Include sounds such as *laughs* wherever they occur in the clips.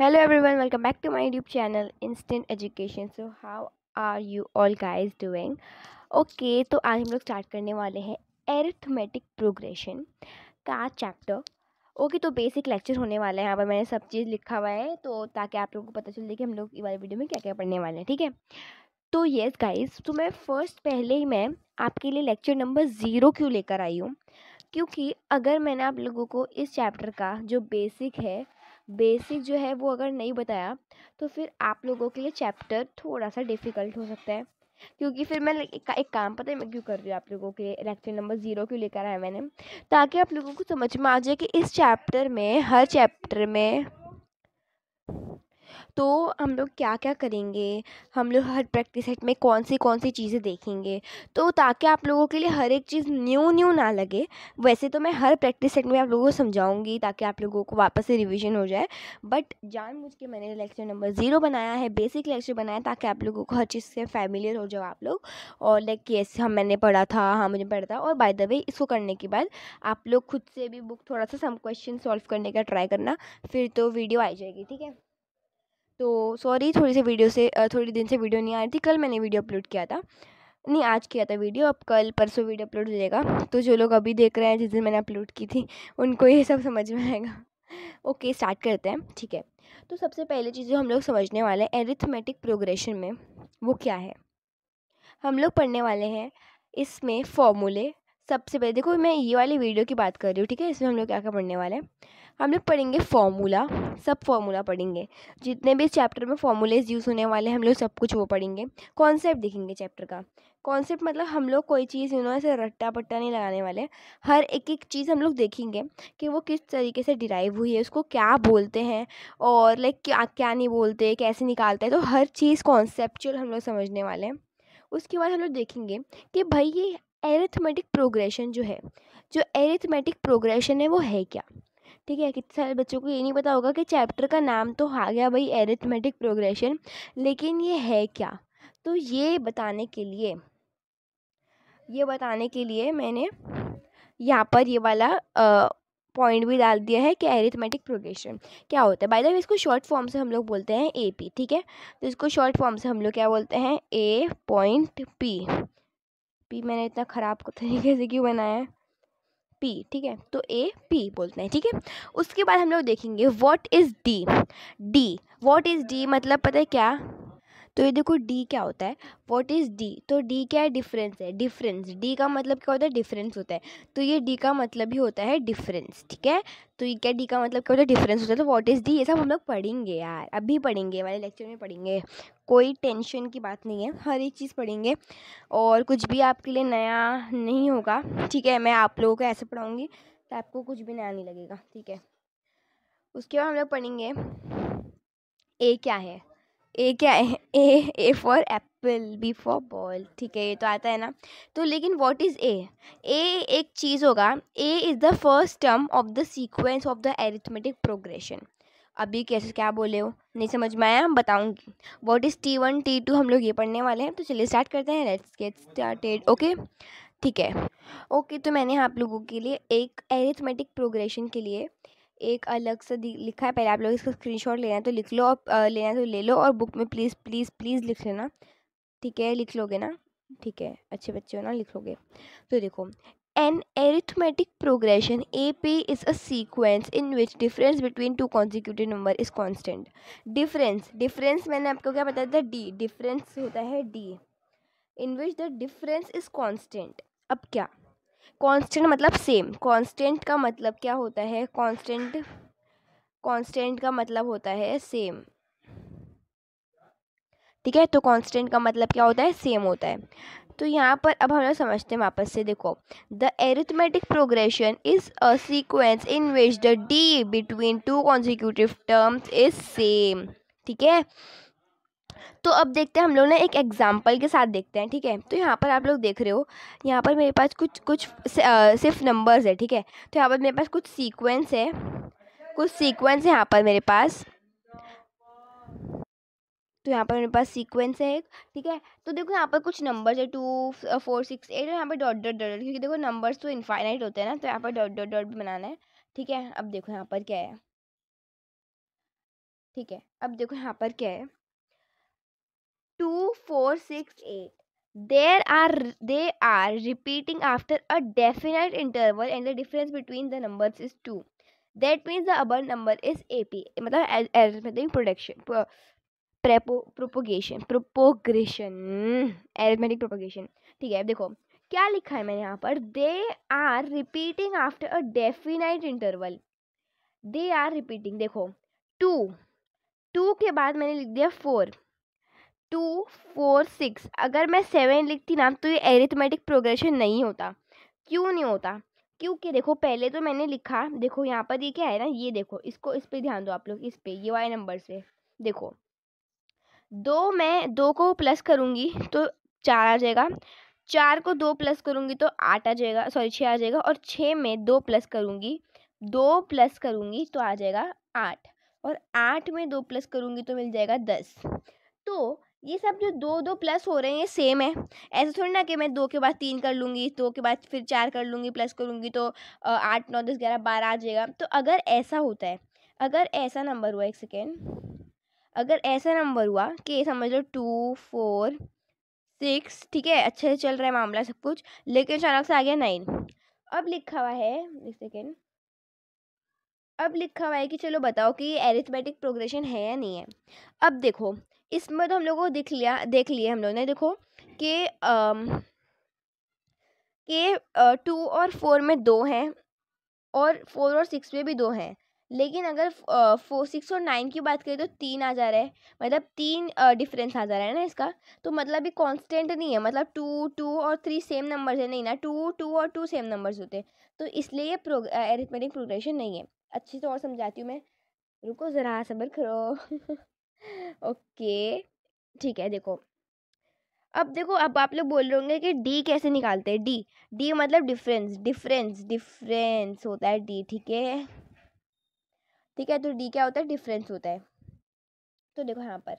Hello everyone welcome back to my YouTube channel Instant Education so how are you all guys doing okay तो आज हम लोग start करने वाले हैं एरिथमेटिक प्रोग्रेशन का चैप्टर ओके okay, तो बेसिक लेक्चर होने वाला है यहाँ पर मैंने सब चीज़ लिखा हुआ है तो ताकि आप लोगों को पता चल जाए कि हम लोग वाले वीडियो में क्या क्या पढ़ने वाले हैं ठीक है तो येस गाइज तो मैं फ़र्स्ट पहले ही मैं आपके लिए लेक्चर नंबर ज़ीरो क्यों लेकर आई हूँ क्योंकि अगर मैंने आप लोगों को इस चैप्टर का जो बेसिक है बेसिक जो है वो अगर नहीं बताया तो फिर आप लोगों के लिए चैप्टर थोड़ा सा डिफ़िकल्ट हो सकता है क्योंकि फिर मैं एक, एक काम पता है मैं क्यों कर रही हूँ आप लोगों के लिए लेक्चर नंबर ज़ीरो क्यों लेकर आया मैंने ताकि आप लोगों को समझ में आ जाए कि इस चैप्टर में हर चैप्टर में तो हम लोग क्या क्या करेंगे हम लोग हर प्रैक्टिस सेट में कौन सी कौन सी चीज़ें देखेंगे तो ताकि आप लोगों के लिए हर एक चीज़ न्यू न्यू ना लगे वैसे तो मैं हर प्रैक्टिस सेट में आप लोगों को समझाऊंगी ताकि आप लोगों को वापस से रिविज़न हो जाए बट जान मुझ के मैंने लेक्चर नंबर ज़ीरो बनाया है बेसिक लेक्चर बनाया ताकि आप लोगों को हर चीज़ से फैमिलियर हो जाओ आप लोग और लाइक कैसे हम मैंने पढ़ा था हाँ मुझे पढ़ा था और बाय द वे इसको करने के बाद आप लोग खुद से भी बुक थोड़ा सा सम क्वेश्चन सॉल्व करने का ट्राई करना फिर तो वीडियो आ जाएगी ठीक है तो सॉरी थोड़ी सी वीडियो से थोड़ी दिन से वीडियो नहीं आ रही थी कल मैंने वीडियो अपलोड किया था नहीं आज किया था वीडियो अब कल परसों वीडियो अपलोड हो जाएगा तो जो लोग अभी देख रहे हैं जिस दिन मैंने अपलोड की थी उनको ये सब समझ में आएगा ओके स्टार्ट करते हैं ठीक है तो सबसे पहले चीज़ जो हम लोग समझने वाले हैं एरिथमेटिक प्रोग्रेशन में वो क्या है हम लोग पढ़ने वाले हैं इसमें फॉर्मूले सबसे पहले देखो मैं ये वाली वीडियो की बात कर रही हूँ ठीक है इसमें हम लोग क्या क्या पढ़ने वाले हैं हम लोग पढ़ेंगे फॉर्मूला सब फॉर्मूला पढ़ेंगे जितने भी चैप्टर में फार्मूलेज यूज़ होने वाले हैं हम लोग सब कुछ वो पढ़ेंगे कॉन्सेप्ट देखेंगे चैप्टर का कॉन्सेप्ट मतलब हम लोग कोई चीज़ यू नो ऐसे रट्टा पट्टा नहीं लगाने वाले हर एक एक चीज़ हम लोग देखेंगे कि वो किस तरीके से डिराइव हुई है उसको क्या बोलते हैं और लाइक क्या क्या नहीं बोलते कैसे निकालते हैं तो हर चीज़ कॉन्सेप्चुअल हम लोग समझने वाले हैं उसके बाद हम लोग देखेंगे कि भाई ये एरिथमेटिक प्रोग्रेशन जो है जो एरिथमेटिक प्रोग्रेशन है वो है क्या ठीक है कितने सारे बच्चों को ये नहीं पता होगा कि चैप्टर का नाम तो आ गया भाई एरिथमेटिक प्रोग्रेशन लेकिन ये है क्या तो ये बताने के लिए ये बताने के लिए मैंने यहाँ पर ये वाला पॉइंट भी डाल दिया है कि एरिथमेटिक प्रोग्रेशन क्या होता है बाय द वे इसको शॉर्ट फॉर्म से हम लोग बोलते हैं ए पी ठीक है तो इसको शॉर्ट फॉर्म से हम लोग क्या बोलते हैं ए पॉइंट पी पी मैंने इतना ख़राब तरीके से क्यों बनाया है पी ठीक है तो ए पी बोलते हैं ठीक है उसके बाद हम लोग देखेंगे what is D D what is D मतलब पता है क्या तो ये देखो डी क्या होता है वॉट इज़ डी तो डी क्या है डिफरेंस है डिफरेंस डी का मतलब क्या होता है डिफरेंस होता है तो ये डी का मतलब ही होता है डिफरेंस ठीक है तो ये क्या डी का मतलब क्या होता है डिफरेंस होता है तो वॉट इज़ डी ये सब हम लोग पढ़ेंगे यार अभी पढ़ेंगे वाले लेक्चर में पढ़ेंगे कोई टेंशन की बात नहीं है हर एक चीज़ पढ़ेंगे और कुछ भी आपके लिए नया नहीं होगा ठीक है मैं आप लोगों को ऐसे पढ़ाऊँगी तो आपको कुछ भी नया नहीं लगेगा ठीक है उसके बाद हम लोग पढ़ेंगे ए क्या है ए क्या है *laughs* A A for apple B for ball ठीक है ये तो आता है ना तो लेकिन व्हाट इज़ ए ए एक चीज़ होगा A is the first term of the sequence of the arithmetic progression अभी कैसे क्या बोले हो नहीं समझ में आया बताऊंगी what is T one T two हम लोग ये पढ़ने वाले हैं तो चलिए स्टार्ट करते हैं लेट्स गेट स्टार्टेड ओके ठीक है ओके okay, तो मैंने आप लोगों के लिए एक एरिथमेटिक प्रोग्रेशन के लिए एक अलग से लिखा है पहले आप लोग इसका स्क्रीन शॉट लेना है तो लिख लो लेना है तो ले लो और बुक में प्लीज़ प्लीज़ प्लीज़ लिख लेना ठीक है लिख लोगे ना ठीक है अच्छे बच्चे हो ना लिख लोगे तो देखो an arithmetic progression A P is a sequence in which difference between two consecutive number is constant difference difference मैंने आपको क्या बताया था डी डिफरेंस होता है D in which the difference is constant अब क्या कांस्टेंट मतलब सेम कांस्टेंट का मतलब क्या होता है कांस्टेंट कांस्टेंट का मतलब होता है सेम ठीक है तो कांस्टेंट का मतलब क्या होता है सेम होता है तो यहाँ पर अब हम लोग समझते हैं वापस से देखो the arithmetic progression is a sequence in which the D between two consecutive terms is same ठीक है तो अब देखते हैं हम लोग ना एक एग्ज़ाम्पल के साथ देखते हैं ठीक है तो यहाँ पर आप लोग देख रहे हो यहाँ पर मेरे पास कुछ कुछ सिर्फ नंबर्स है ठीक है तो यहाँ पर मेरे पास कुछ सीक्वेंस है कुछ सीक्वेंस है यहाँ पर मेरे पास तो यहाँ पर मेरे पास सीक्वेंस है एक ठीक है तो देखो यहाँ पर कुछ नंबर्स है टू फोर सिक्स एट और यहाँ पर डॉट डॉट डॉट क्योंकि देखो नंबर्स तो इनफाइनाइट होते हैं ना तो यहाँ पर डॉट डॉट डॉट भी बनाना है ठीक है अब देखो यहाँ पर क्या है ठीक है अब देखो यहाँ पर क्या है two four six eight there are they are repeating after a definite interval and the difference between the number is two that means the above number is A P मतलब arithmetic production propagation progression arithmetic propagation ठीक है देखो क्या लिखा है मैंने यहाँ पर they are repeating after a definite interval they are repeating देखो टू टू के बाद मैंने लिख दिया फोर टू फोर सिक्स अगर मैं सेवन लिखती ना तो ये एरिथमेटिक प्रोग्रेशन नहीं होता क्यों नहीं होता क्योंकि देखो पहले तो मैंने लिखा देखो यहाँ पर ये क्या है ना ये देखो इसको इस पर ध्यान दो आप लोग इस पर ये वाले नंबर से देखो दो मैं दो को प्लस करूँगी तो चार आ जाएगा चार को दो प्लस करूँगी तो आठ आ जाएगा सॉरी छः आ जाएगा और छः में दो प्लस करूँगी दो प्लस करूँगी तो आ जाएगा आठ और आठ में दो प्लस करूँगी तो मिल जाएगा दस तो ये सब जो दो दो प्लस हो रहे हैं ये सेम है ऐसे थोड़ी ना कि मैं दो के बाद तीन कर लूँगी दो के बाद फिर चार कर लूँगी प्लस करूँगी तो आठ नौ दस ग्यारह बारह आ जाएगा तो अगर ऐसा होता है अगर ऐसा नंबर हुआ एक सेकेंड अगर ऐसा नंबर हुआ कि समझ लो टू फोर सिक्स ठीक है अच्छे से चल रहा है मामला सब कुछ लेकिन अचानक से आ गया नाइन अब लिखा हुआ है एक सेकेंड अब लिखा हुआ है कि चलो बताओ कि एरिथमेटिक प्रोग्रेशन है या नहीं है अब देखो इसमें तो हम लोगों को दिख लिया देख लिए हम लोग ने देखो कि के टू और फोर में दो हैं और फोर और सिक्स में भी दो हैं लेकिन अगर फोर सिक्स और नाइन की बात करें तो तीन आ जा रहा है मतलब तीन डिफरेंस आ जा रहा है ना इसका तो मतलब ये कांस्टेंट नहीं है मतलब टू टू और थ्री सेम नंबर्स है नहीं ना टू टू और टू सेम नंबर्स होते हैं तो इसलिए ये प्रो एरिथमेटिक प्रोग्रेशन नहीं है अच्छी से तो और समझाती हूँ मैं रुको ज़रा सबर करो *laughs* ओके ठीक है देखो अब देखो अब आप लोग बोल रहे होंगे कि डी कैसे निकालते हैं डी डी मतलब डिफरेंस डिफरेंस डिफरेंस होता है डी ठीक है ठीक है तो डी क्या होता है डिफरेंस होता है तो देखो यहाँ पर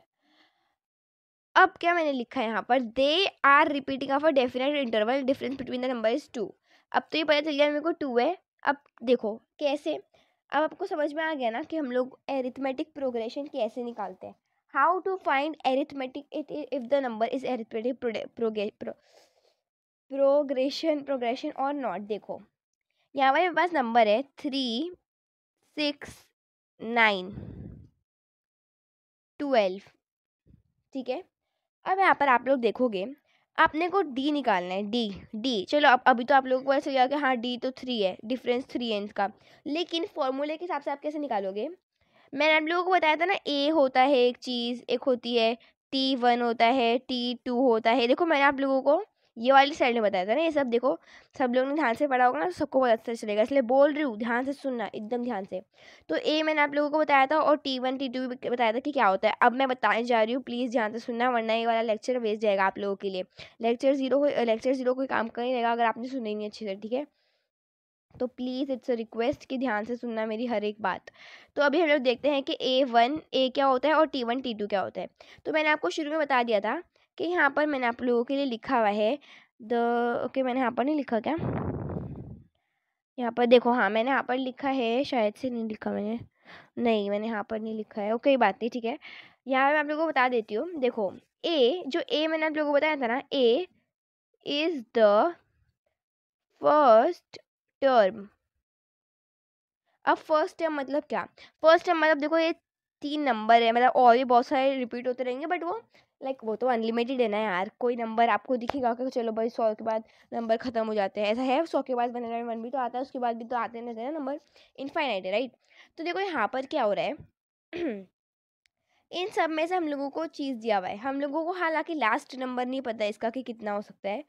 अब क्या मैंने लिखा है यहाँ पर they are repeating of a definite interval difference between the number is two अब तो ये पता चल गया मेरे को टू है अब देखो कैसे अब आपको समझ में आ गया ना कि हम लोग एरिथमेटिक प्रोग्रेशन कैसे निकालते हैं how to find arithmetic if the number is arithmetic progression progression और नॉट देखो यहाँ पर मेरे पास नंबर है थ्री सिक्स नाइन ट्वेल्व ठीक है अब यहाँ पर आप लोग देखोगे आपने को डी निकालना है डी डी चलो अब अभी तो आप लोगों को ऐसे हो गया कि हाँ डी तो थ्री है डिफरेंस थ्री है इसका लेकिन फॉर्मूले के हिसाब से आप कैसे निकालोगे मैंने आप लोगों को बताया था ना ए होता है एक चीज़ एक होती है टी वन होता है टी टू होता है देखो मैंने आप लोगों को ये वाली साइड में बताया था ना ये सब देखो सब लोग ने ध्यान से पढ़ा होगा ना तो सबको बहुत अच्छा चलेगा इसलिए बोल रही हूँ ध्यान से सुनना एकदम ध्यान से तो ए मैंने आप लोगों को बताया था और टी वन टी टू भी बताया था कि क्या होता है अब मैं बताने जा रही हूँ प्लीज़ ध्यान से सुनना वरना ये वाला लेक्चर वेस्ट जाएगा आप लोगों के लिए लेक्चर जीरो को लेक्चर जीरो कोई काम कर ही रहेगा अगर आपने सुनी नहीं अच्छे से ठीक है तो प्लीज़ इट्स अ रिक्वेस्ट कि ध्यान से सुनना मेरी हर एक बात तो अभी हम लोग देखते हैं कि ए वन ए क्या होता है और टी वन टी टू क्या होता है तो मैंने आपको शुरू में बता दिया था कि यहाँ पर मैंने आप लोगों के लिए लिखा हुआ है द ओके मैंने यहाँ पर नहीं लिखा क्या यहाँ पर देखो हाँ मैंने यहाँ पर लिखा है शायद से नहीं लिखा मैंने नहीं मैंने यहाँ पर नहीं लिखा है ओके बात नहीं ठीक है यहाँ मैं आप लोगों को बता देती हूँ देखो ए जो ए मैंने आप लोगों को बताया था ना A is the first term अब फर्स्ट टर्म मतलब क्या फर्स्ट टर्म मतलब देखो ये तीन नंबर है मतलब और भी बहुत सारे रिपीट होते रहेंगे बट वो लाइक वो तो अनलिमिटेड है ना यार कोई नंबर आपको दिखेगा कि चलो भाई सौ के बाद नंबर ख़त्म हो जाते हैं ऐसा है सौ के बाद वन हंड्रेड वन भी तो आता है उसके बाद भी तो आते रहते हैं ना नंबर इनफाइनाइट है राइट तो देखो यहाँ पर क्या हो रहा है *clears throat* इन सब में से हम लोगों को चीज़ दिया हुआ है हम लोगों को हालांकि लास्ट नंबर नहीं पता इसका कि कितना हो सकता है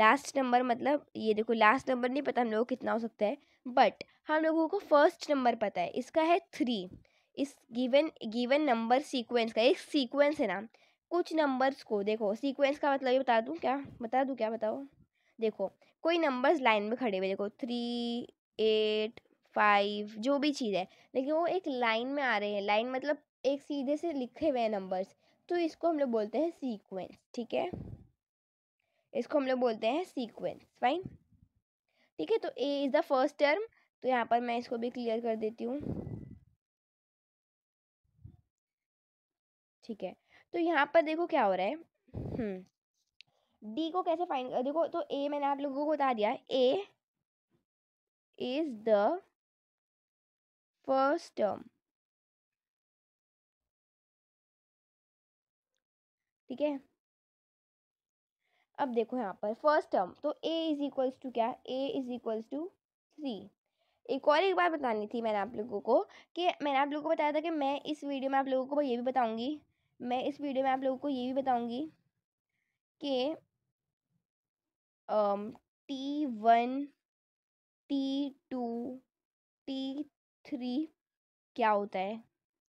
लास्ट नंबर मतलब ये देखो लास्ट नंबर नहीं पता हम लोगों को कितना हो सकता है बट हम लोगों को फर्स्ट नंबर पता है इसका है थ्री इस गिवन गिवन नंबर सीक्वेंस का एक सीक्वेंस है ना कुछ नंबर्स को देखो सीक्वेंस का मतलब ये बता दूँ क्या बता दूँ क्या बताओ देखो कोई नंबर्स लाइन में खड़े हुए देखो थ्री एट फाइव जो भी चीज़ है लेकिन वो एक लाइन में आ रहे हैं लाइन मतलब एक सीधे से लिखे हुए हैं नंबर्स तो इसको हम लोग बोलते हैं सीक्वेंस ठीक है इसको हम लोग बोलते हैं सीक्वेंस फाइन ठीक है तो A is the first term तो यहाँ पर मैं इसको भी क्लियर कर देती हूँ ठीक है तो यहाँ पर देखो क्या हो रहा है डी हम्म, को कैसे फाइंड देखो तो ए मैंने आप लोगों को बता दिया A is the first term ठीक है अब देखो यहाँ पर फर्स्ट टर्म तो ए इज इक्वल्स टू क्या A is equals to three एक और एक बार बतानी थी मैंने आप लोगों को कि मैंने आप लोगों को बताया था कि मैं इस वीडियो में आप लोगों को ये भी बताऊंगी मैं इस वीडियो में आप लोगों को ये भी बताऊंगी कि T one T two T three क्या होता है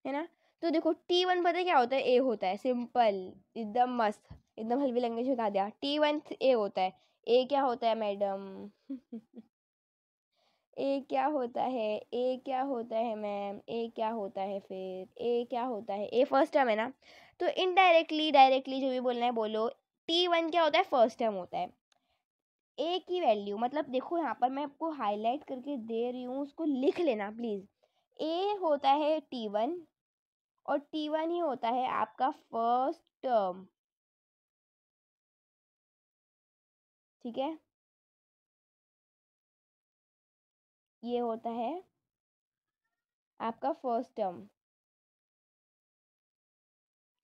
है ना तो देखो टी वन पता है क्या होता है ए होता है सिंपल एकदम मस्त एकदम हल्वी लैंग्वेज बता दिया टी वन ए होता है ए क्या होता है मैडम *laughs* ए क्या होता है ए क्या होता है मैम ए क्या होता है फिर ए क्या होता है ए फर्स्ट टर्म है ना तो इनडायरेक्टली डायरेक्टली जो भी बोलना है बोलो टी वन क्या होता है फर्स्ट टर्म होता है ए की वैल्यू मतलब देखो यहाँ पर मैं आपको हाईलाइट करके दे रही हूँ उसको लिख लेना प्लीज़ ए होता है टी वन और टी वन ही होता है आपका फर्स्ट टर्म ठीक है ये होता है आपका फर्स्ट टर्म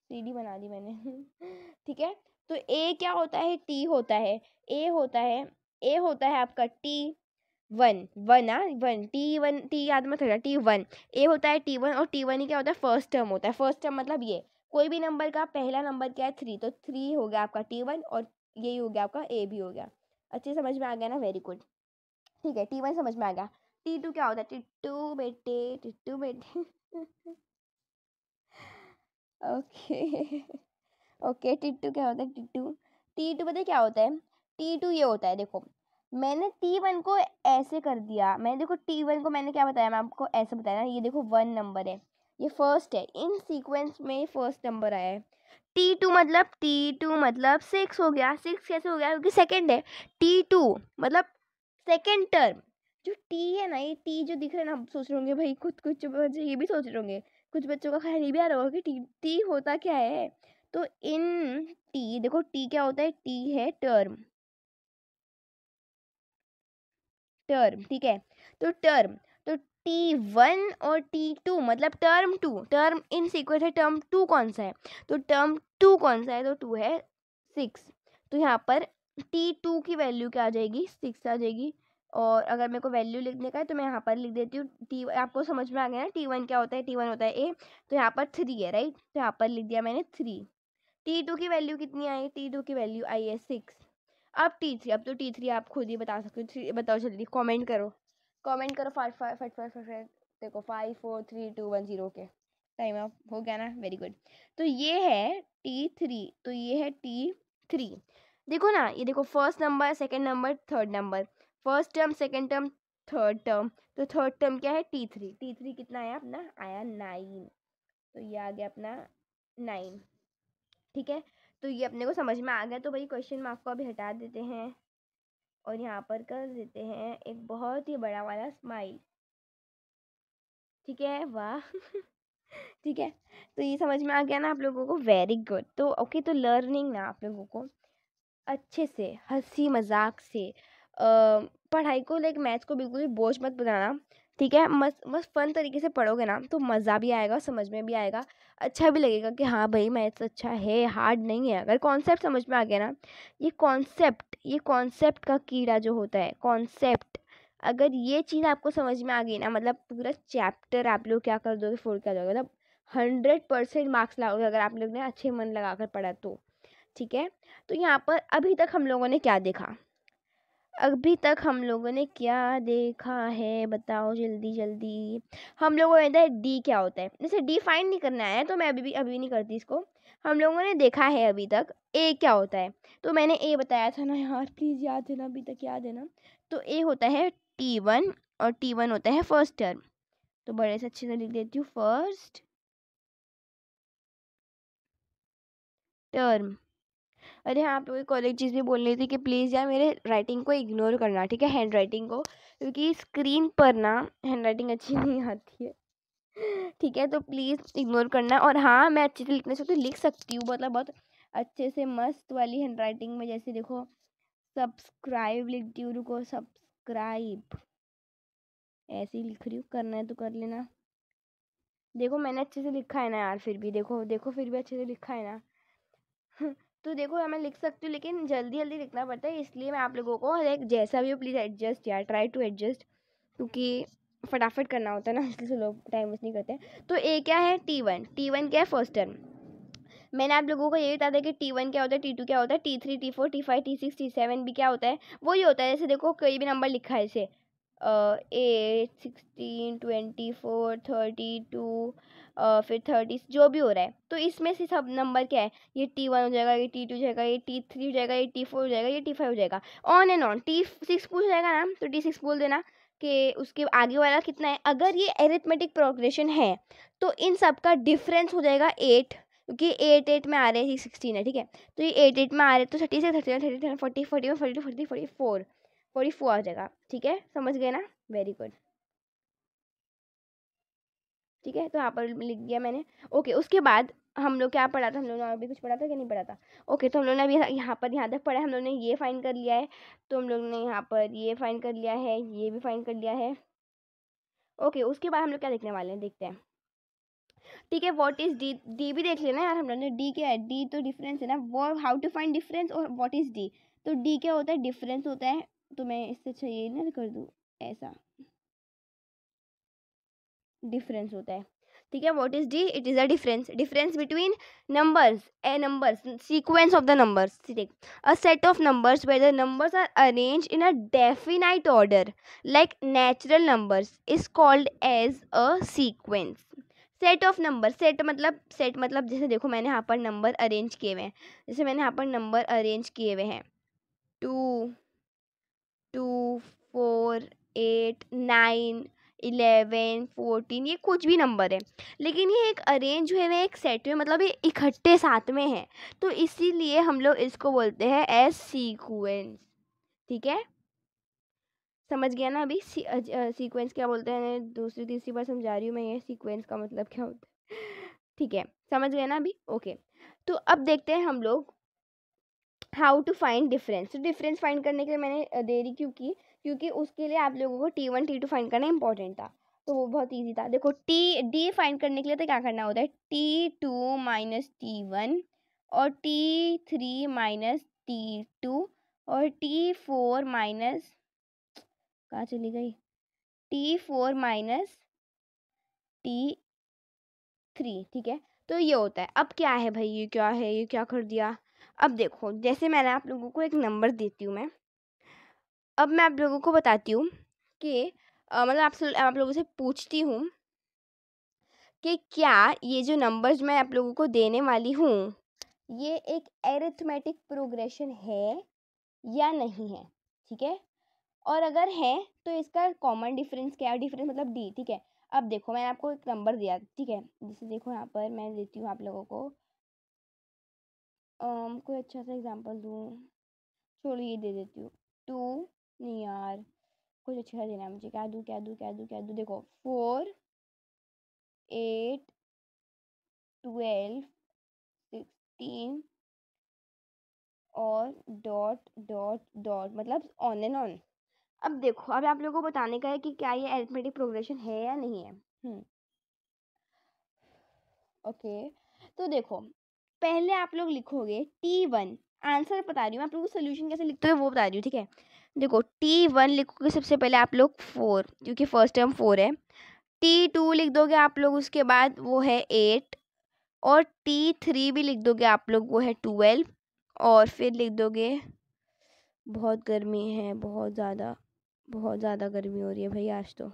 सीढ़ी बना दी मैंने *laughs* ठीक है तो ए क्या होता है टी होता है ए होता है ए होता है आपका टी वन वन आ वन टी वन टी याद मत रखना टी वन ए होता है टी वन और टी वन ही क्या होता है फर्स्ट टर्म होता है फर्स्ट टर्म मतलब ये कोई भी नंबर का पहला नंबर क्या है थ्री तो थ्री हो गया आपका टी वन और यही हो गया आपका ए भी हो गया अच्छे समझ में आ गया ना वेरी गुड ठीक है टी वन समझ में आ गया टीटू क्या होता है टिट्टू बेटे टिट्टू बेटे ओके ओके टिट्टू क्या होता है टिट्टू टी टू पता क्या होता है टी टू ये होता है देखो मैंने टी वन को ऐसे कर दिया मैंने देखो टी वन को मैंने क्या बताया मैं आपको ऐसे बताया ना ये देखो वन नंबर है ये फर्स्ट है इन सीक्वेंस में फर्स्ट नंबर आया है टी टू मतलब टी टू मतलब सिक्स हो गया सिक्स कैसे हो गया क्योंकि सेकेंड है टी टू मतलब सेकेंड टर्म जो टी है ना ये टी जो दिख रहा है ना सोच रहे होंगे भाई कुछ कुछ बच्चे ये भी सोच रहे होंगे कुछ बच्चों का ख्याल ये भी आ रहा होगा कि टी टी होता क्या है तो इन टी देखो टी क्या होता है टी है टर्म टर्म ठीक है तो टर्म तो टी वन और टी टू मतलब term two term in sequence है टर्म टू कौन सा है तो टर्म टू कौन सा है तो टू है सिक्स तो यहाँ पर टी टू की वैल्यू क्या आ जाएगी सिक्स आ जाएगी और अगर मेरे को वैल्यू लिखने का है तो मैं यहाँ पर लिख देती हूँ टी आपको समझ में आ गया ना टी वन क्या होता है टी वन होता है ए तो यहाँ पर थ्री है राइट तो यहाँ पर लिख दिया मैंने थ्री टी टू की वैल्यू कितनी आई टी टू की वैल्यू आई है सिक्स अब टी थ्री अब तो टी थ्री आप खुद ही बता सकते हो थ्री बताओ जल्दी कॉमेंट करो कॉमेंट करो five five five five five देखो five four three two one zero के टाइम आप हो गया ना वेरी गुड तो ये है टी थ्री तो ये है टी थ्री देखो ना ये देखो first number second number third number first term second term third term तो थर्ड टर्म क्या है टी थ्री टी थ्री कितना आया अपना आया नाइन तो ये आ गया अपना नाइन ठीक है तो ये अपने को समझ में आ गया तो भाई क्वेश्चन मार्क को अभी हटा देते हैं और यहाँ पर कर देते हैं एक बहुत ही बड़ा वाला स्माइल ठीक है वाह *laughs* ठीक है तो ये समझ में आ गया ना आप लोगों को वेरी गुड तो ओके तो लर्निंग ना आप लोगों को अच्छे से हंसी मजाक से पढ़ाई को लाइक मैथ्स को बिल्कुल भी बोझ मत बनाना ठीक है मस्त मस्त फन तरीके से पढ़ोगे ना तो मज़ा भी आएगा समझ में भी आएगा अच्छा भी लगेगा कि हाँ भाई मैथ्स अच्छा है हार्ड नहीं है अगर कॉन्सेप्ट समझ में आ गया ना ये कॉन्सेप्ट ये कॉन्सेप्ट का कीड़ा जो होता है कॉन्सेप्ट अगर ये चीज़ आपको समझ में आ गई ना मतलब पूरा चैप्टर आप लोग क्या कर दोगे फोल्ड कर दोगे मतलब हंड्रेड परसेंट मार्क्स लाओगे अगर आप लोग ने अच्छे मन लगा कर पढ़ा तो ठीक है तो यहाँ पर अभी तक हम लोगों ने क्या देखा अभी तक हम लोगों ने क्या देखा है बताओ जल्दी जल्दी हम लोगों ने देखा डी क्या होता है जैसे डी फाइन नहीं करना है तो मैं अभी भी अभी नहीं करती इसको हम लोगों ने देखा है अभी तक ए क्या होता है तो मैंने ए बताया था ना यार प्लीज़ याद है ना अभी तक याद है ना तो ए होता है टी वन और टी वन होता है फर्स्ट टर्म तो बड़े से अच्छे से लिख देती हूँ फर्स्ट टर्म अरे हाँ पे कॉलेज चीज़ भी बोल रही थी कि प्लीज़ यार मेरे राइटिंग को इग्नोर करना ठीक है हैंड राइटिंग को क्योंकि स्क्रीन पर ना हैंड राइटिंग अच्छी *laughs* नहीं आती है ठीक है तो प्लीज़ इग्नोर करना और हाँ मैं अच्छे से लिखना चाहती तो हूँ लिख सकती हूँ मतलब बहुत अच्छे से मस्त वाली हैंड राइटिंग में जैसे देखो सब्सक्राइब लिखती हूँ रुको सब्सक्राइब ऐसे ही लिख रही हूँ करना है तो कर लेना देखो मैंने अच्छे से लिखा है ना यार फिर भी देखो देखो फिर भी अच्छे से लिखा है ना तो देखो मैं लिख सकती हूँ लेकिन जल्दी जल्दी लिखना पड़ता है इसलिए मैं आप लोगों को लाइक जैसा भी हो प्लीज़ एडजस्ट या ट्राई टू एडजस्ट क्योंकि फटाफट करना होता है ना *laughs* इसलिए तो लोग टाइम वेस्ट नहीं करते तो ए क्या है टी वन टी वन क्या है फर्स्ट टर्म मैंने आप लोगों को ये बता दिया कि टी वन क्या होता है टी टू क्या होता है T three T four T five T six T seven भी क्या होता है वो ही होता है जैसे देखो कोई भी नंबर लिखा है इसे eight sixteen twenty four thirty two और फिर थर्टी जो भी हो रहा है तो इसमें से सब नंबर क्या है ये टी वन हो जाएगा ये टी टू हो जाएगा ये टी थ्री हो जाएगा ये टी फोर हो जाएगा ये टी फाइव हो जाएगा on and on T six पूछ जाएगा ना तो टी सिक्स बोल देना कि उसके आगे वाला कितना है अगर ये एरिथमेटिक प्रोग्रेशन है तो इन सब का डिफरेंस हो जाएगा एट क्योंकि एट एट में आ रहे हैं सिक्सटीन है ठीक है तो ये एट एट में आ रहे हैं तो thirty six thirty one thirty thirty forty forty one forty two forty forty four forty four आ जाएगा ठीक है समझ गए ना वेरी गुड ठीक है तो यहाँ पर लिख दिया मैंने ओके उसके बाद हम लोग क्या पढ़ा था हम लोगों ने और भी कुछ पढ़ा था कि नहीं पढ़ा था ओके तो हम लोग ने अभी यहाँ पर यहाँ तक पढ़ा हम लोग ने ये फाइन कर लिया है तो हम लोग ने यहाँ पर ये फाइन कर लिया है ये भी फाइन कर लिया है ओके उसके बाद हम लोग क्या देखने वाले हैं देखते हैं ठीक है व्हाट इज डी डी भी देख लेना यार हम लोग ने डी क्या है डी तो डिफरेंस है ना वो हाउ टू फाइंड डिफरेंस और व्हाट इज डी तो डी क्या होता है डिफरेंस होता है तो मैं इससे अच्छा ये ना कर दूँ ऐसा डिफरेंस होता है ठीक है what is D it is a difference difference between numbers a numbers sequence of the numbers ठीक a set of numbers where the numbers are arrange in a definite order like natural numbers is called as a sequence set of number set मतलब set मतलब जैसे देखो मैंने यहाँ पर number arrange किए हुए हैं जैसे मैंने यहाँ पर नंबर अरेंज किए हुए हैं two two four eight nine eleven fourteen ये कुछ भी नंबर है लेकिन ये एक अरेंज हुए हैं एक सेट में मतलब ये इकट्ठे साथ में है तो इसीलिए हम लोग इसको बोलते हैं एज सीक्वेंस ठीक है समझ गया ना अभी सी, सीक्वेंस क्या बोलते हैं दूसरी तीसरी बार समझा रही हूँ मैं ये सीक्वेंस का मतलब क्या होता है ठीक है समझ गया ना अभी ओके तो अब देखते हैं हम लोग how to find difference difference find करने के लिए मैंने देरी क्यों की क्योंकि उसके लिए आप लोगों को T one T two find करना इंपॉर्टेंट था तो वो बहुत ईजी था देखो टी डी फाइंड करने के लिए तो क्या करना होता है T two minus T one और T three minus T two और टी फोर माइनस कहाँ चली गई T four minus T three ठीक है तो ये होता है अब क्या है भाई ये क्या है ये क्या कर दिया अब देखो जैसे मैंने आप लोगों को एक नंबर देती हूँ मैं अब मैं आप लोगों को बताती हूँ कि मतलब आप आप लोगों से पूछती हूँ कि क्या ये जो नंबर्स मैं आप लोगों को देने वाली हूँ ये एक एरिथमेटिक प्रोग्रेशन है या नहीं है ठीक है और अगर है तो इसका कॉमन डिफरेंस क्या है डिफरेंस मतलब डी ठीक है अब देखो मैंने आपको एक नंबर दिया ठीक है जैसे देखो यहाँ पर मैं देती हूँ आप लोगों को आ, कोई अच्छा सा एग्जांपल दूँ चलो ये दे देती हूँ टू नहीं यार कुछ अच्छी सा देना है मुझे क्या दूँ कह दूँ क्या दूँ कह दूँ देखो फोर एट ट्वेल्व सिक्सटीन और डॉट डॉट डॉट मतलब ऑन एंड ऑन अब देखो अब आप लोगों को बताने का है कि क्या ये एरिथमेटिक प्रोग्रेशन है या नहीं है ओके हम्म। okay. तो देखो पहले आप लोग लिखोगे टी वन आंसर बता रही हूँ आप लोगों को सोल्यूशन कैसे लिखते हो वो बता रही हूँ ठीक है देखो टी वन लिखोगे सबसे पहले आप लोग फोर क्योंकि फर्स्ट टर्म फोर है टी टू लिख दोगे आप लोग उसके बाद वो है एट और टी थ्री भी लिख दोगे आप लोग वो है ट्वेल्व और फिर लिख दोगे बहुत गर्मी है बहुत ज़्यादा बहुत ज़्यादा गर्मी हो रही है भाई आज तो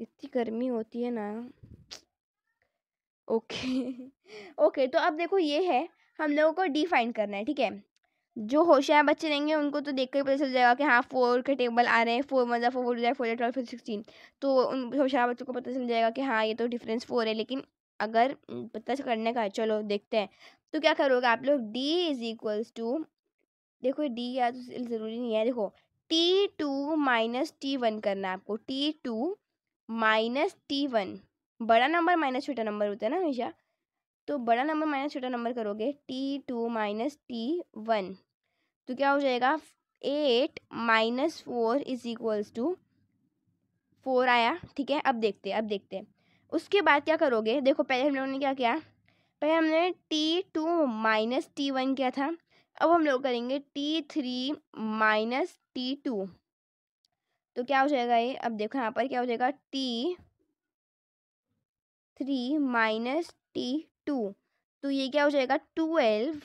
इतनी गर्मी होती है ना ओके ओके *laughs* तो अब देखो ये है हम लोगों को डिफाइन करना है ठीक है जो होशियार बच्चे रहेंगे उनको तो देख कर पता चल जाएगा कि हाँ फोर के टेबल आ रहे हैं फोर मतलब four four four twelve four sixteen तो उन होशियार बच्चों को पता चल जाएगा कि हाँ ये तो डिफरेंस फोर है लेकिन अगर पता करने का है चलो देखते हैं तो क्या करोगे आप लोग डी इज इक्वल्स टू देखो डी या तो ज़रूरी नहीं है देखो T two minus T one करना है आपको T two minus T one बड़ा नंबर माइनस छोटा नंबर होता है ना हमेशा तो बड़ा नंबर माइनस छोटा नंबर करोगे T two minus T one तो क्या हो जाएगा eight minus four is equals to four आया ठीक है अब देखते हैं अब देखते हैं उसके बाद क्या करोगे देखो पहले हम लोगों ने क्या किया पहले हमने T two minus T one किया था अब हम लोग करेंगे T three minus T two तो क्या हो जाएगा ये अब देखो यहाँ पर क्या हो जाएगा T three minus T two तो ये क्या हो जाएगा ट्वेल्व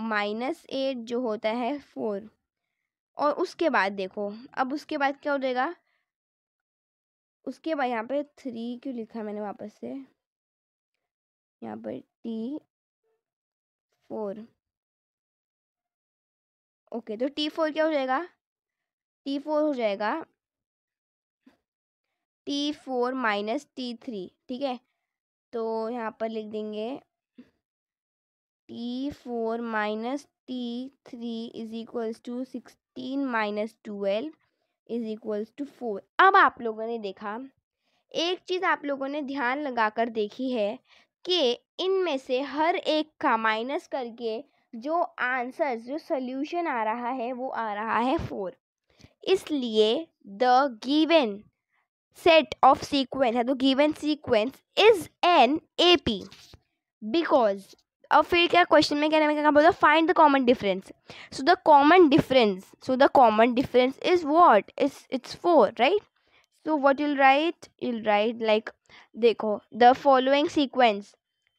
माइनस एट जो होता है फोर और उसके बाद देखो अब उसके बाद क्या हो जाएगा उसके बाद यहाँ पे थ्री क्यों लिखा मैंने वापस से यहाँ पर टी फोर ओके तो टी फोर क्या हो जाएगा टी फोर हो जाएगा T four minus T three ठीक है तो यहाँ पर लिख देंगे T four minus T three is equals to sixteen minus twelve is equals to four अब आप लोगों ने देखा एक चीज़ आप लोगों ने ध्यान लगाकर देखी है कि इनमें से हर एक का माइनस करके जो आंसर जो सल्यूशन आ रहा है वो आ रहा है फोर इसलिए the given set of sequence है तो given sequence is an A P because अब फिर क्या क्वेश्चन में कहने में क्या बोला find the common difference so the common difference so the common difference is what is it's four right so what you'll write you'll write like देखो the following sequence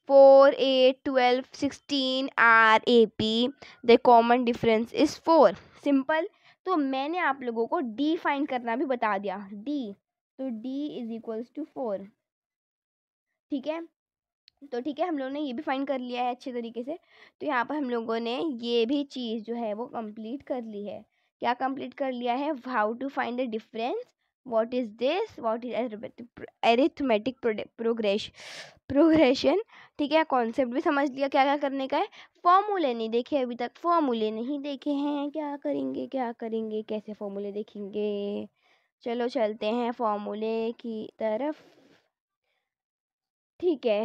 four eight twelve sixteen are A P the common difference is four simple तो मैंने आप लोगों को D find करना भी बता दिया डी तो D is equals to four ठीक है तो ठीक है हम लोगों ने ये भी फाइंड कर लिया है अच्छे तरीके से तो यहाँ पर हम लोगों ने ये भी चीज़ जो है वो कंप्लीट कर ली है क्या कंप्लीट कर लिया है how to find the difference what is this what is arithmetic progress progression ठीक है कॉन्सेप्ट भी समझ लिया क्या क्या करने का है फॉर्मूले नहीं देखे अभी तक फॉर्मूले नहीं देखे हैं क्या करेंगे क्या करेंगे कैसे फॉर्मूले देखेंगे चलो चलते हैं फॉर्मूले की तरफ ठीक है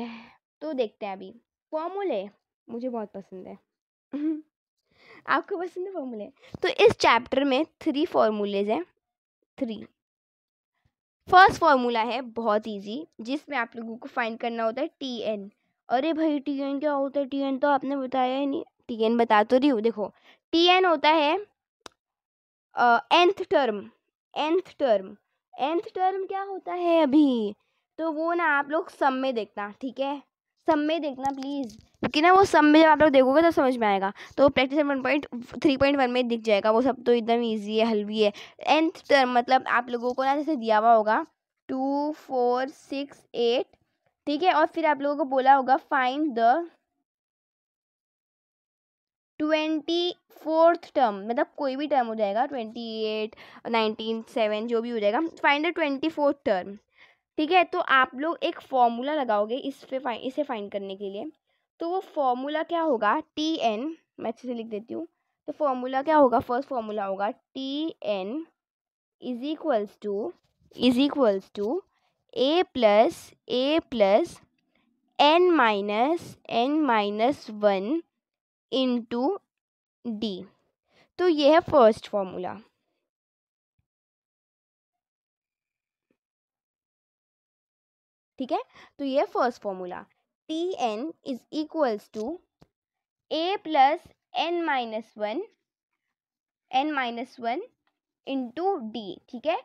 तो देखते हैं अभी फॉर्मूले मुझे बहुत पसंद है *laughs* आपको पसंद है फॉर्मूले तो इस चैप्टर में थ्री फॉर्मूलेज हैं थ्री फर्स्ट फार्मूला है बहुत इजी जिसमें आप लोगों को फाइंड करना होता है टी एन अरे भाई टी एन क्या होता है टी एन तो आपने बताया ही नहीं टी एन बता तो रही हूँ देखो टी एन होता है nth term nth term nth term क्या होता है अभी तो वो ना आप लोग सम में देखना ठीक है सब में देखना प्लीज़ क्योंकि ना वो सब में जब आप लोग देखोगे तो समझ में आएगा तो practice one point three point one में दिख जाएगा वो सब तो एकदम ईजी है हलवी है एंथ टर्म मतलब आप लोगों को ना जैसे दिया हुआ होगा टू फोर सिक्स एट ठीक है और फिर आप लोगों को बोला होगा find the twenty fourth term मतलब कोई भी टर्म हो जाएगा ट्वेंटी एट नाइनटीन सेवन जो भी हो जाएगा find the twenty fourth term ठीक है तो आप लोग एक फॉर्मूला लगाओगे इस पे फाइन इसे फाइन करने के लिए तो वो फॉर्मूला क्या होगा टी एन मैं अच्छे से लिख देती हूँ तो फॉर्मूला क्या होगा फर्स्ट फॉर्मूला होगा t n is equals to is equals to a plus a plus n minus n minus one into d तो ये है फर्स्ट फॉर्मूला ठीक है तो ये first formula t n is equals to a plus n minus one n minus one into d ठीक है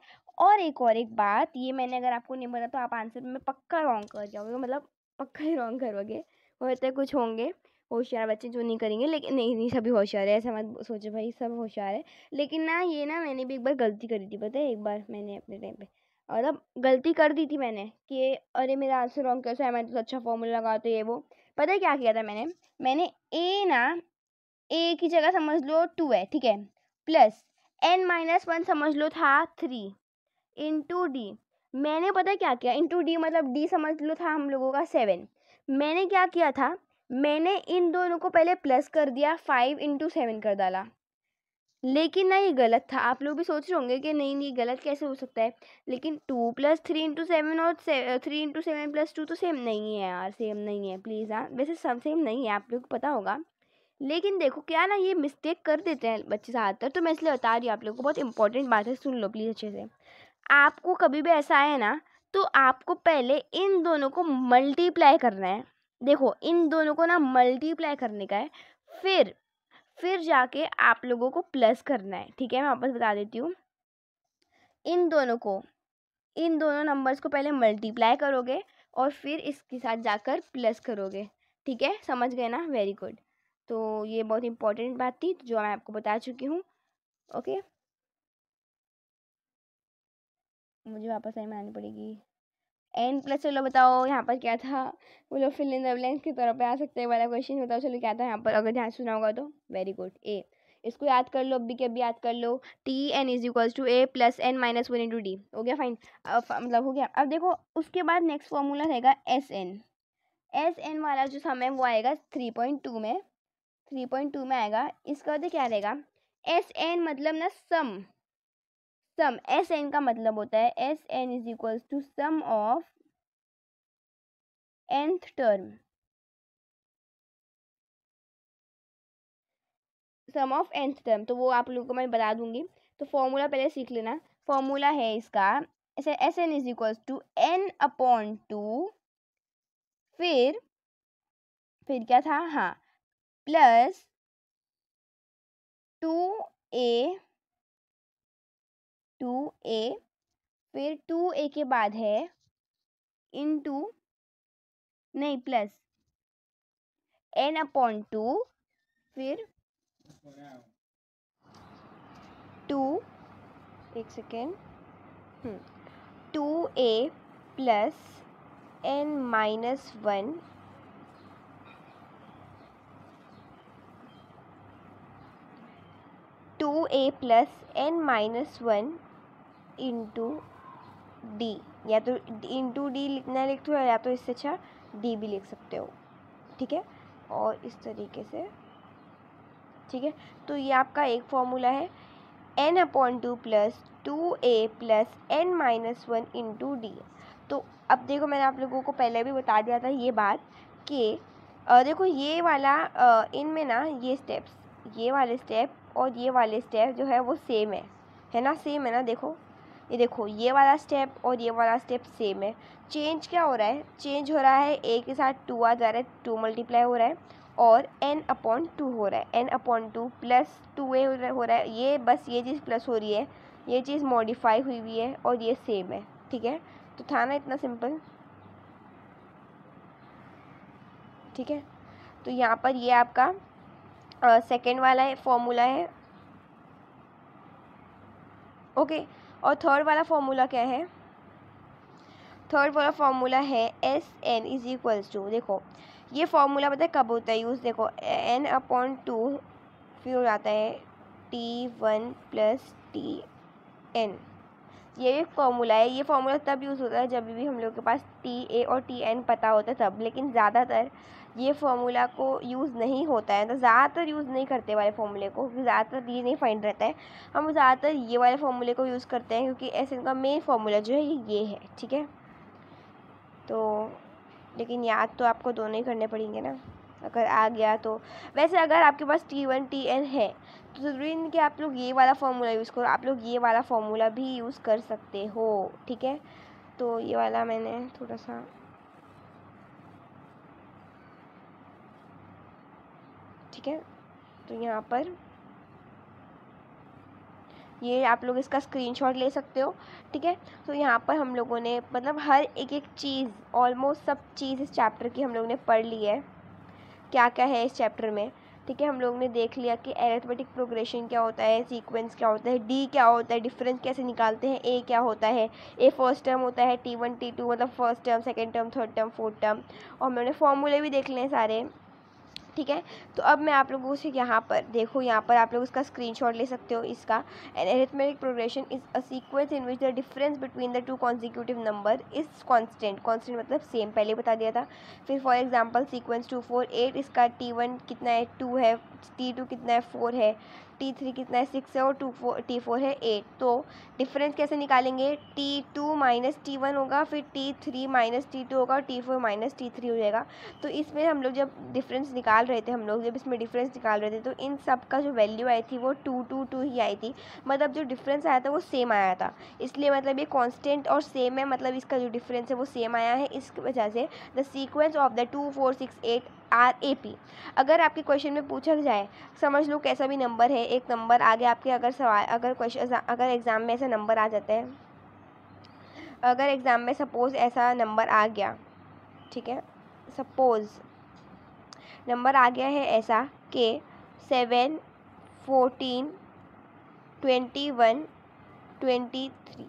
और एक और एक बात ये मैंने अगर आपको नहीं बताया तो आप आंसर में पक्का रॉन्ग कर जाओगे मतलब पक्का ही रॉन्ग करोगे होते कुछ होंगे होशियार बच्चे जो नहीं करेंगे लेकिन नहीं नहीं सभी होशियार है ऐसा मत सोचो भाई सब होशियार है लेकिन ना ये ना मैंने भी एक बार गलती करी थी पता है एक बार मैंने अपने टाइम पे और अब गलती कर दी थी मैंने कि अरे मेरा आंसर रॉन्ग कैसा है मैंने तो अच्छा फॉर्मूला लगा तो ये वो पता है क्या किया था मैंने मैंने ए ना ए की जगह समझ लो टू है ठीक है प्लस एन माइनस वन समझ लो था थ्री इंटू डी मैंने पता क्या किया इंटू डी मतलब डी समझ लो था हम लोगों का सेवन मैंने क्या किया था मैंने इन दोनों को पहले प्लस कर दिया फाइव इंटू सेवन कर डाला लेकिन ना ये गलत था आप लोग भी सोच रहे होंगे कि नहीं नहीं गलत कैसे हो सकता है लेकिन two plus three into seven और three into seven plus two तो सेम नहीं है यार सेम नहीं है प्लीज़ हाँ वैसे सब सेम नहीं है आप लोग को पता होगा लेकिन देखो क्या ना ये मिस्टेक कर देते हैं बच्चे ज़्यादातर तो मैं इसलिए बता रही हूँ आप लोग को बहुत इंपॉर्टेंट बात है सुन लो प्लीज़ अच्छे से आपको कभी भी ऐसा है ना तो आपको पहले इन दोनों को मल्टीप्लाई करना है देखो इन दोनों को ना मल्टीप्लाई करने का है फिर फिर जाके आप लोगों को प्लस करना है ठीक है मैं वापस बता देती हूँ इन दोनों को इन दोनों नंबर्स को पहले मल्टीप्लाई करोगे और फिर इसके साथ जाकर प्लस करोगे ठीक है समझ गए ना वेरी गुड तो ये बहुत इंपॉर्टेंट बात थी तो जो मैं आपको बता चुकी हूँ ओके मुझे वापस आई मानी पड़ेगी एन प्लस चलो बताओ यहाँ पर क्या था वो लोग फिल इन द ब्लैंक्स के तौर पर आ सकते हैं वाला क्वेश्चन बताओ चलो क्या था यहाँ पर अगर ध्यान सुना होगा तो वेरी गुड ए इसको याद कर लो अभी के अभी याद कर लो t n is equals to a plus n minus one into d हो गया फाइन मतलब हो गया अब देखो उसके बाद नेक्स्ट फॉर्मूला रहेगा एस एन एस एन वाला जो सम है वो आएगा थ्री पॉइंट टू में थ्री पॉइंट टू में आएगा इसका तो क्या रहेगा एस एन मतलब ना सम सम एस एन का मतलब होता है s n is equals to sum of nth term sum of nth term तो वो आप लोगों को मैं बता दूंगी तो फॉर्मूला पहले सीख लेना फॉर्मूला है इसका ऐसे s n is equals to n upon two फिर फिर क्या था हाँ plus two a two a फिर टू ए के बाद है इन टू नहीं प्लस एन अपॉन टू फिर टू एक second two a plus n minus one two a plus n minus one into d या तो इंटू डी लिखना लिख दो या तो इससे अच्छा डी भी लिख सकते हो ठीक है और इस तरीके से ठीक है तो ये आपका एक फॉर्मूला है n upon two plus two a plus n minus one into d तो अब देखो मैंने आप लोगों को पहले भी बता दिया था ये बात कि देखो ये वाला इनमें ना ये स्टेप्स ये वाले स्टेप और ये वाले स्टेप जो है वो सेम है है ना सेम है ना देखो ये देखो ये वाला स्टेप और ये वाला स्टेप सेम है चेंज क्या हो रहा है चेंज हो रहा है ए के साथ टू आ जा रहा है टू मल्टीप्लाई हो रहा है और एन अपॉन टू हो रहा है n upon two plus two a हो रहा है ये बस ये चीज़ प्लस हो रही है ये चीज़ मॉडिफाई हुई हुई है और ये सेम है ठीक है तो था ना इतना सिंपल ठीक है तो यहाँ पर ये आपका सेकेंड वाला है फॉर्मूला है ओके और थर्ड वाला फॉर्मूला क्या है थर्ड वाला फॉर्मूला है s n is equals to देखो ये फॉर्मूला पता है कब होता है यूज़ देखो एन अपॉन टू फिर आता है T one plus t n ये भी फॉर्मूला है ये फॉर्मूला तब यूज़ होता है जब भी हम लोग के पास टी ए और टी एन पता होता है तब लेकिन ज़्यादातर ये फॉर्मूला को यूज़ नहीं होता है तो ज़्यादातर यूज़ नहीं करते वाले फॉर्मूले को क्योंकि ज़्यादातर ये नहीं फाइंड रहता है हम ज़्यादातर ये वाले फॉर्मूले को यूज़ करते हैं क्योंकि ऐसे इनका मेन फॉर्मूला जो है ये ये है ठीक है तो लेकिन याद तो आपको दोनों ही करने पड़ेंगे ना अगर आ गया तो वैसे अगर आपके पास टी वन टी एन है तो ज़रूरी नहीं कि आप लोग ये वाला फार्मूला यूज़ करो आप लोग ये वाला फार्मूला भी यूज़ कर सकते हो ठीक है तो ये वाला मैंने थोड़ा सा ठीक है तो यहाँ पर ये आप लोग इसका स्क्रीनशॉट ले सकते हो ठीक है तो यहाँ पर हम लोगों ने मतलब हर एक एक चीज़ ऑलमोस्ट सब चीज़ इस चैप्टर की हम लोगों ने पढ़ ली है क्या क्या है इस चैप्टर में ठीक है हम लोग ने देख लिया कि एरेथमेटिक प्रोग्रेशन क्या होता है सीक्वेंस क्या होता है डी क्या होता है डिफरेंस कैसे निकालते हैं ए क्या होता है ए फर्स्ट टर्म होता है टी वन टी टू मतलब first term second term third term fourth term और मैंने फॉर्मूले भी देख लिए सारे ठीक है तो अब मैं आप लोगों से यहाँ पर देखो यहाँ पर आप लोग उसका स्क्रीनशॉट ले सकते हो इसका an arithmetic progression is a sequence in which the difference between the two consecutive number is constant constant मतलब सेम पहले बता दिया था फिर for example sequence two four eight इसका टी वन कितना है टू है टी टू कितना है फोर है टी थ्री कितना है सिक्स है और टू फोर टी फोर है एट तो डिफरेंस कैसे निकालेंगे t two minus T one होगा फिर t three minus T two होगा और T four minus T three हो जाएगा तो इसमें हम लोग जब डिफरेंस निकाल रहे थे हम लोग जब इसमें डिफरेंस निकाल रहे थे तो इन सब का जो वैल्यू आई थी वो टू टू टू ही आई थी मतलब जो डिफरेंस आया था वो सेम आया था इसलिए मतलब ये कॉन्स्टेंट और सेम है मतलब इसका जो डिफरेंस है वो सेम आया है इस वजह से the sequence of the two four six eight are A P अगर आपके क्वेश्चन में पूछा जाए समझ लो कैसा भी नंबर है एक नंबर आगे आपके अगर सवाल अगर क्वेश्चन अगर एग्ज़ाम में ऐसा नंबर आ जाता है अगर एग्ज़ाम में सपोज़ ऐसा नंबर आ गया ठीक है सपोज़ नंबर आ गया है ऐसा के seven fourteen twenty one twenty three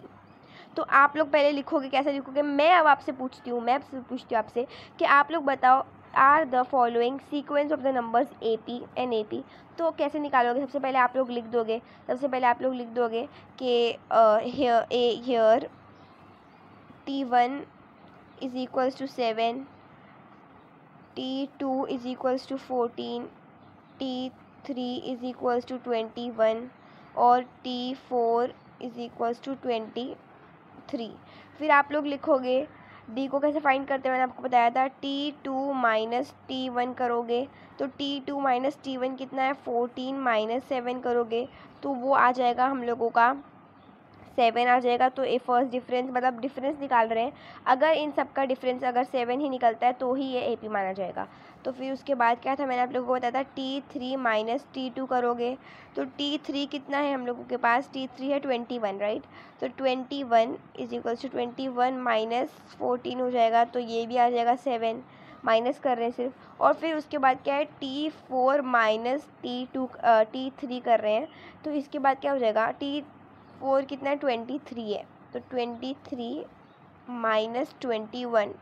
तो आप लोग पहले लिखोगे कैसे लिखोगे मैं अब आपसे पूछती हूँ मैं पूछती हूँ आपसे कि आप लोग बताओ are the following sequence of the numbers A P an A P तो कैसे निकालोगे सबसे पहले आप लोग लिख दोगे सबसे पहले आप लोग लिख दोगे कि एयर t one is equals to seven t two is equals to fourteen t three is equals to twenty one और T four is equals to twenty three फिर आप लोग लिखोगे डी को कैसे फाइंड करते हैं मैंने आपको बताया था t two minus T one करोगे तो t two minus T one कितना है फोर्टीन माइनस सेवन करोगे तो वो आ जाएगा हम लोगों का सेवन आ जाएगा तो ए फर्स्ट डिफरेंस मतलब डिफरेंस निकाल रहे हैं अगर इन सब का डिफरेंस अगर सेवन ही निकलता है तो ही ये ए पी माना जाएगा तो फिर उसके बाद क्या था मैंने आप लोगों को बताया था t three minus T two करोगे तो टी थ्री कितना है हम लोगों के पास टी थ्री है ट्वेंटी वन राइट तो twenty one is equal to twenty one minus fourteen हो जाएगा तो ये भी आ जाएगा सेवन माइनस कर रहे हैं सिर्फ और फिर उसके बाद क्या है t four minus T two T three कर रहे हैं तो इसके बाद क्या हो जाएगा टी फोर कितना है ट्वेंटी थ्री है तो twenty three minus twenty one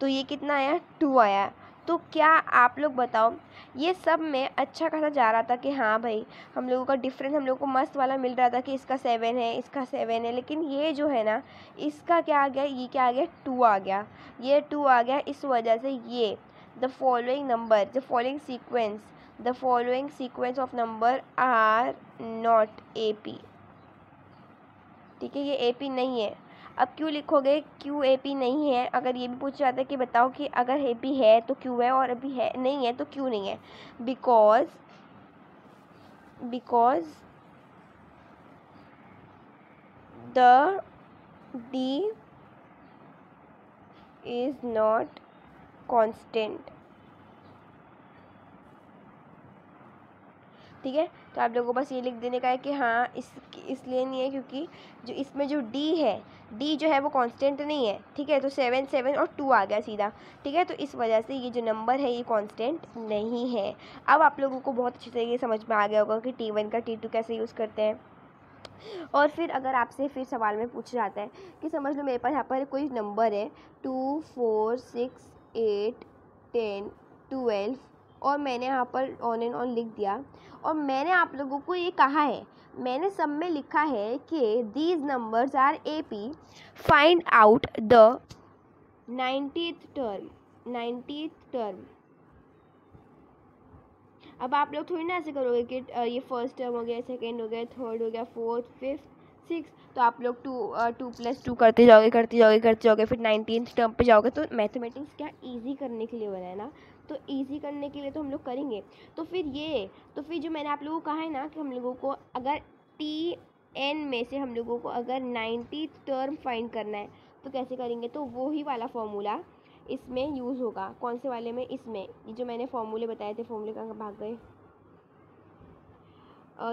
तो ये कितना आया टू आया तो क्या आप लोग बताओ ये सब में अच्छा खासा जा रहा था कि हाँ भाई हम लोगों का डिफरेंस हम लोगों को मस्त वाला मिल रहा था कि इसका सेवन है इसका सेवन है लेकिन ये जो है ना इसका क्या आ गया ये क्या आ गया टू आ गया ये टू आ गया इस वजह से ये the following number the following sequence the following sequence of number are not A P ठीक है ये ए पी नहीं है अब क्यों लिखोगे क्यों ए पी नहीं है अगर ये भी पूछा जाता है कि बताओ कि अगर ए पी है तो क्यों है और अभी है नहीं है तो क्यों नहीं है because because the d is not constant ठीक है तो आप लोगों को बस ये लिख देने का है कि हाँ इस इसलिए नहीं है क्योंकि जो इसमें जो डी है डी जो है वो कांस्टेंट नहीं है ठीक है तो सेवन सेवन और टू आ गया सीधा ठीक है तो इस वजह से ये जो नंबर है ये कांस्टेंट नहीं है अब आप लोगों को बहुत अच्छे तरीके समझ में आ गया होगा कि टी वन का टी टू कैसे यूज़ करते हैं और फिर अगर आपसे फिर सवाल में पूछ जाता है कि समझ लो मेरे पास यहाँ पर कोई नंबर है two four six eight ten twelve और मैंने यहाँ पर ऑन एंड ऑन लिख दिया और मैंने आप लोगों को ये कहा है मैंने सब में लिखा है कि these numbers are A P find out the ninetieth term ninety term अब आप लोग थोड़ी ना ऐसे करोगे कि ये फर्स्ट टर्म हो गया सेकेंड हो गया थर्ड हो गया फोर्थ फिफ्थ सिक्स तो आप लोग टू टू प्लस टू करते जाओगे करते जाओगे करते जाओगे फिर नाइनटीन टर्म पे जाओगे तो मैथमेटिक्स क्या इजी करने के लिए बना है ना तो ईजी करने के लिए तो हम लोग करेंगे तो फिर ये तो फिर जो मैंने आप लोगों को कहा है ना कि हम लोगों को अगर टी एन में से हम लोगों को अगर नाइन्टी टर्म फाइंड करना है तो कैसे करेंगे तो वो ही वाला फॉर्मूला इसमें यूज़ होगा कौन से वाले में इसमें ये जो मैंने फॉर्मूले बताए थे फॉर्मूले कहाँ भाग गए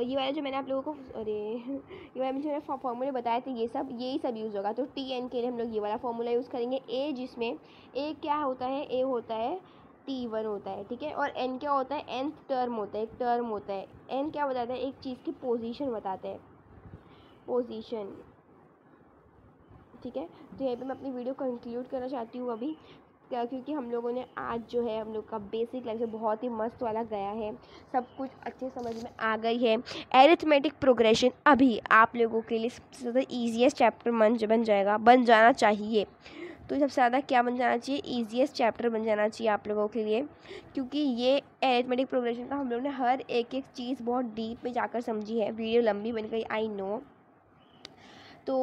ये वाला जो मैंने आप लोगों को अरे ये वाला जो मैंने फॉर्मूले बताए थे ये सब यही सब यूज़ होगा तो टी एन के लिए हम लोग ये वाला फॉर्मूला यूज़ करेंगे ए जिसमें ए क्या होता है ए होता है टी वन होता है ठीक है और एन क्या होता है एन टर्म होता है एक टर्म होता है एन क्या बताता है एक चीज़ की पोजीशन बताता है पोजीशन ठीक है तो यहाँ पे मैं अपनी वीडियो कंक्लूड करना चाहती हूँ अभी क्योंकि हम लोगों ने आज जो है हम लोग का बेसिक लेक्चर बहुत ही मस्त वाला गया है सब कुछ अच्छे समझ में आ गई है एरिथमेटिक प्रोग्रेशन अभी आप लोगों के लिए सबसे ज़्यादा ईजीएस्ट चैप्टर मन बन जाएगा बन जाना चाहिए तो सबसे ज़्यादा क्या बन जाना चाहिए ईजिएस्ट चैप्टर बन जाना चाहिए आप लोगों के लिए क्योंकि ये एरिथमेटिक प्रोग्रेशन का हम लोग ने हर एक एक चीज़ बहुत डीप में जाकर समझी है वीडियो लंबी बन गई आई नो तो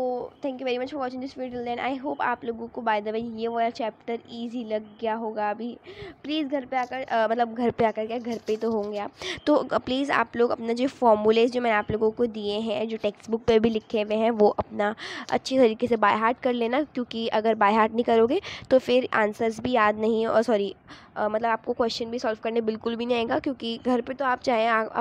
thank you very much for watching this video then I hope आप लोगों को बाय द वे ये वाला चैप्टर ईजी लग गया होगा अभी प्लीज़ घर पे आकर आ, मतलब घर पे आकर क्या घर पे तो होंगे आप तो प्लीज़ आप लोग अपना जो फॉर्मूलेज जो मैंने आप लोगों को दिए हैं जो टेक्स्ट बुक पर भी लिखे हुए हैं वो अपना अच्छे तरीके से बाय हार्ट कर लेना क्योंकि अगर बाय हार्ट नहीं करोगे तो फिर आंसर्स भी याद नहीं और सॉरी मतलब आपको क्वेश्चन भी सॉल्व करने बिल्कुल भी नहीं आएगा क्योंकि घर पर तो आप चाहें आप,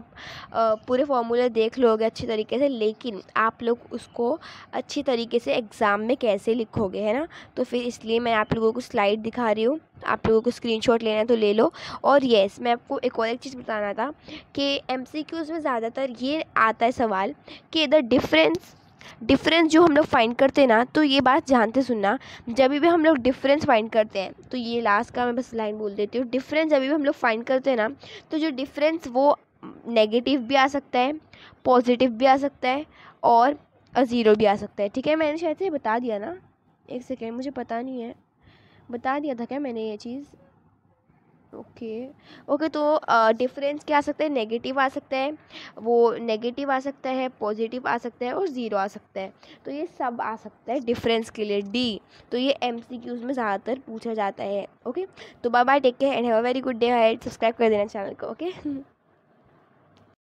आप पूरे फॉर्मूले देख लोगे अच्छे तरीके से लेकिन आप लोग उसको अच्छी तरीके से एग्ज़ाम में कैसे लिखोगे है ना तो फिर इसलिए मैं आप लोगों को स्लाइड दिखा रही हूँ आप लोगों को स्क्रीनशॉट लेना है तो ले लो और येस मैं आपको एक और एक चीज़ बताना था कि एम में ज़्यादातर ये आता है सवाल कि द डिफरेंस डिफरेंस जो हम लोग फाइंड करते हैं ना तो ये बात जानते सुनना जब भी हम लोग डिफरेंस फाइंड करते हैं तो ये लास्ट का मैं बस लाइन बोल देती हूँ डिफरेंस जब भी हम लोग फाइंड करते हैं ना तो जो डिफरेंस वो नेगेटिव भी आ सकता है पॉजिटिव भी आ सकता है और और ज़ीरो भी आ सकता है ठीक है मैंने शायद से बता दिया ना एक सेकेंड मुझे पता नहीं है बता दिया था क्या मैंने ये चीज़ ओके ओके तो डिफरेंस क्या आ सकता है नेगेटिव आ सकता है वो नेगेटिव आ सकता है पॉजिटिव आ सकता है और ज़ीरो आ सकता है तो ये सब आ सकता है डिफरेंस के लिए डी तो ये एम सी क्यूज़ में ज़्यादातर पूछा जाता है ओके तो bye bye take care and have a very good day हेड सब्सक्राइब कर देना चैनल को ओके *laughs*